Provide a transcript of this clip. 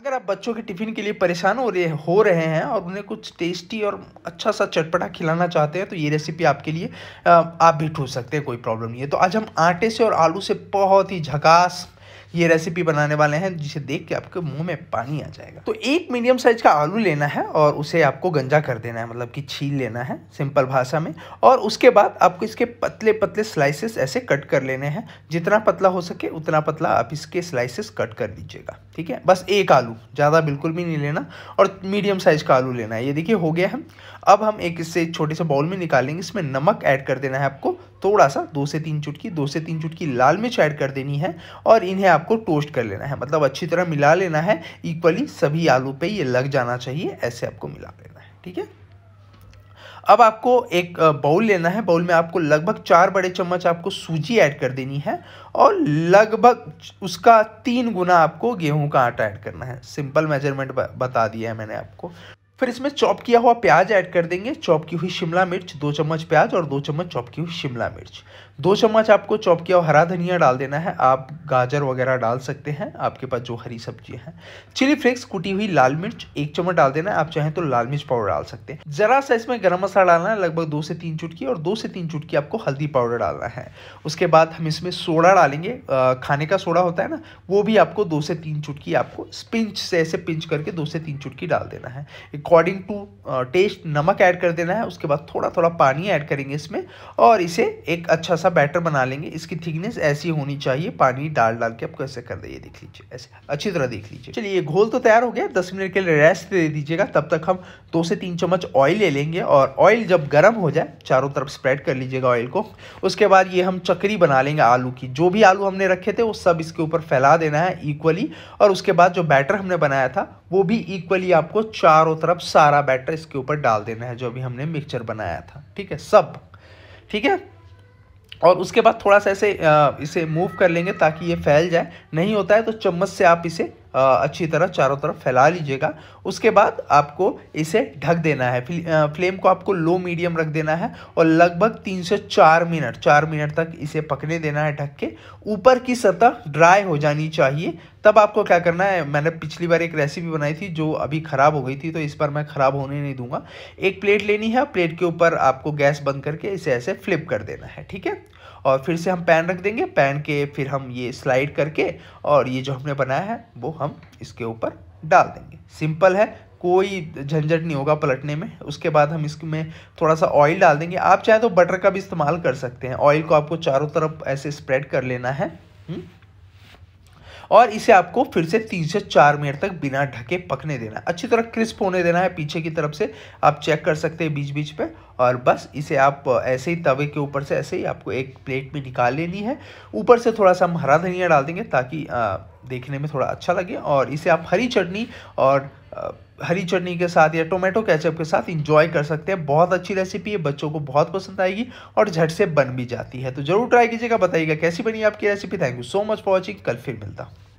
अगर आप बच्चों के टिफ़िन के लिए परेशान हो रहे हो रहे हैं और उन्हें कुछ टेस्टी और अच्छा सा चटपटा खिलाना चाहते हैं तो ये रेसिपी आपके लिए आप भी ठूस सकते हैं कोई प्रॉब्लम नहीं है तो आज हम आटे से और आलू से बहुत ही झकास ये रेसिपी बनाने वाले हैं जिसे देख के आपके मुंह में पानी आ जाएगा तो एक मीडियम साइज का आलू लेना है और उसे आपको गंजा कर देना है मतलब कि छील लेना है सिंपल भाषा में और उसके बाद आपको इसके पतले पतले स्लाइसेस ऐसे कट कर लेने हैं जितना पतला हो सके उतना पतला आप इसके स्लाइसेस कट कर लीजिएगा ठीक है बस एक आलू ज़्यादा बिल्कुल भी नहीं लेना और मीडियम साइज का आलू लेना है ये देखिए हो गया है अब हम एक इससे छोटे से बाउल में निकालेंगे इसमें नमक ऐड कर देना है आपको थोड़ा सा दो से तीन चुटकी दो से तीन चुटकी लाल मिर्च ऐड कर देनी है और इन्हें आपको टोस्ट कर लेना है मतलब अच्छी तरह मिला लेना है इक्वली सभी आलू पे ये लग जाना चाहिए ऐसे आपको मिला लेना है ठीक है अब आपको एक बाउल लेना है बाउल में आपको लगभग चार बड़े चम्मच आपको सूजी ऐड कर देनी है और लगभग उसका तीन गुना आपको गेहूं का आटा ऐड करना है सिंपल मेजरमेंट बता दिया है मैंने आपको फिर इसमें चॉप किया हुआ प्याज ऐड कर देंगे चॉप की हुई शिमला मिर्च दो चम्मच प्याज और दो चम्मच चॉप की हुई शिमला मिर्च दो चम्मच आपको चॉप किया हुआ हरा धनिया डाल देना है आप गाजर वगैरह डाल सकते हैं आपके पास जो हरी सब्जी है चिली फ्लेक्स कुटी हुई लाल मिर्च एक चम्मच डाल देना है आप चाहें तो लाल मिर्च पाउडर डाल सकते हैं जरा सा इसमें गर्म मसाला डालना है लगभग दो से तीन चुटकी और दो से तीन चुटकी आपको हल्दी पाउडर डालना है उसके बाद हम इसमें सोडा डालेंगे खाने का सोडा होता है ना वो भी आपको दो से तीन चुटकी आपको पिंच से ऐसे पिंच करके दो से तीन चुटकी डाल देना है अकॉर्डिंग टू टेस्ट नमक ऐड कर देना है उसके बाद थोड़ा थोड़ा पानी ऐड करेंगे इसमें और इसे एक अच्छा सा बैटर बना लेंगे इसकी थिकनेस ऐसी होनी चाहिए पानी डाल डाल के आपको ऐसे कर दे देख लीजिए ऐसे अच्छी तरह देख लीजिए चलिए घोल तो तैयार हो गया दस मिनट के लिए रेस्ट दे दीजिएगा तब तक हम दो से तीन चम्मच ऑयल ले लेंगे और ऑयल जब गर्म हो जाए चारों तरफ स्प्रेड कर लीजिएगा ऑयल को उसके बाद ये हम चक्री बना लेंगे आलू की जो भी आलू हमने रखे थे वो सब इसके ऊपर फैला देना है इक्वली और उसके बाद जो बैटर हमने बनाया था वो भी इक्वली आपको चारों तरफ सारा बैटर इसके ऊपर डाल देना है जो अभी हमने मिक्सचर बनाया था ठीक है सब ठीक है और उसके बाद थोड़ा सा ऐसे इसे मूव कर लेंगे ताकि ये फैल जाए नहीं होता है तो चम्मच से आप इसे अच्छी तरह चारों तरफ फैला लीजिएगा उसके बाद आपको इसे ढक देना है फ्लेम को आपको लो मीडियम रख देना है और लगभग तीन से चार मिनट चार मिनट तक इसे पकने देना है ढक के ऊपर की सतह ड्राई हो जानी चाहिए तब आपको क्या करना है मैंने पिछली बार एक रेसिपी बनाई थी जो अभी ख़राब हो गई थी तो इस बार मैं ख़राब होने नहीं दूंगा एक प्लेट लेनी है प्लेट के ऊपर आपको गैस बंद करके इसे ऐसे फ्लिप कर देना है ठीक है और फिर से हम पैन रख देंगे पैन के फिर हम ये स्लाइड करके और ये जो हमने बनाया है वो हम इसके ऊपर डाल देंगे सिंपल है कोई झंझट नहीं होगा पलटने में उसके बाद हम इसमें थोड़ा सा ऑयल डाल देंगे आप चाहे तो बटर का भी इस्तेमाल कर सकते हैं ऑयल को आपको चारों तरफ ऐसे स्प्रेड कर लेना है हुँ? हम्म? और इसे आपको फिर से तीन से चार मिनट तक बिना ढके पकने देना है अच्छी तरह क्रिस्प होने देना है पीछे की तरफ से आप चेक कर सकते हैं बीच बीच पे और बस इसे आप ऐसे ही तवे के ऊपर से ऐसे ही आपको एक प्लेट में निकाल लेनी है ऊपर से थोड़ा सा हम हरा धनिया डाल देंगे ताकि आ, देखने में थोड़ा अच्छा लगे और इसे आप हरी चटनी और हरी चटनी के साथ या टोमेटो कैचअप के साथ इंजॉय कर सकते हैं बहुत अच्छी रेसिपी है बच्चों को बहुत पसंद आएगी और झट से बन भी जाती है तो ज़रूर ट्राई कीजिएगा बताइएगा कैसी बनी आपकी recipe thank you so much for watching कल फिर मिलता हूँ